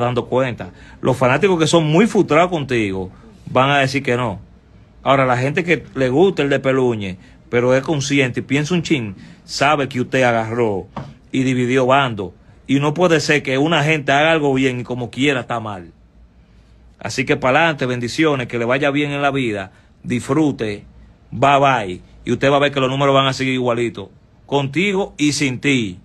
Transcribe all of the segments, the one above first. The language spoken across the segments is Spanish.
dando cuenta. Los fanáticos que son muy frustrados contigo van a decir que no. Ahora, la gente que le gusta el de Peluñe, pero es consciente y piensa un chin, sabe que usted agarró y dividió bando. Y no puede ser que una gente haga algo bien y como quiera está mal. Así que para adelante, bendiciones, que le vaya bien en la vida, disfrute, bye bye. Y usted va a ver que los números van a seguir igualitos, contigo y sin ti.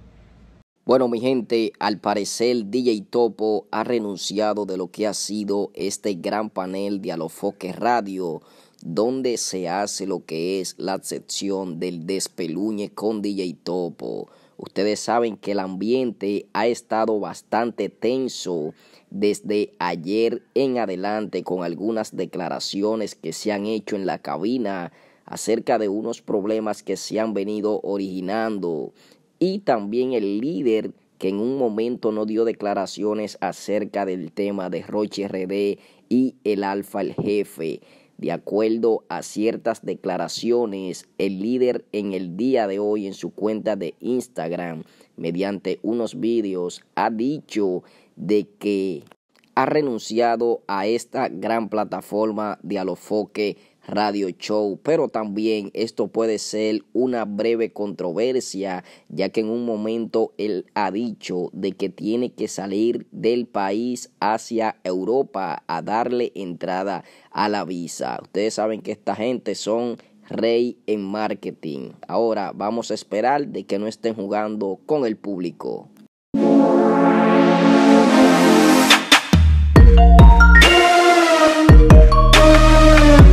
Bueno, mi gente, al parecer DJ Topo ha renunciado de lo que ha sido este gran panel de Alofoque Radio, donde se hace lo que es la sección del despeluñe con DJ Topo. Ustedes saben que el ambiente ha estado bastante tenso desde ayer en adelante con algunas declaraciones que se han hecho en la cabina acerca de unos problemas que se han venido originando y también el líder que en un momento no dio declaraciones acerca del tema de Roche RD y el Alfa el Jefe. De acuerdo a ciertas declaraciones, el líder en el día de hoy en su cuenta de Instagram, mediante unos vídeos, ha dicho de que ha renunciado a esta gran plataforma de alofoque radio show, pero también esto puede ser una breve controversia, ya que en un momento él ha dicho de que tiene que salir del país hacia Europa a darle entrada a la visa. Ustedes saben que esta gente son rey en marketing. Ahora vamos a esperar de que no estén jugando con el público.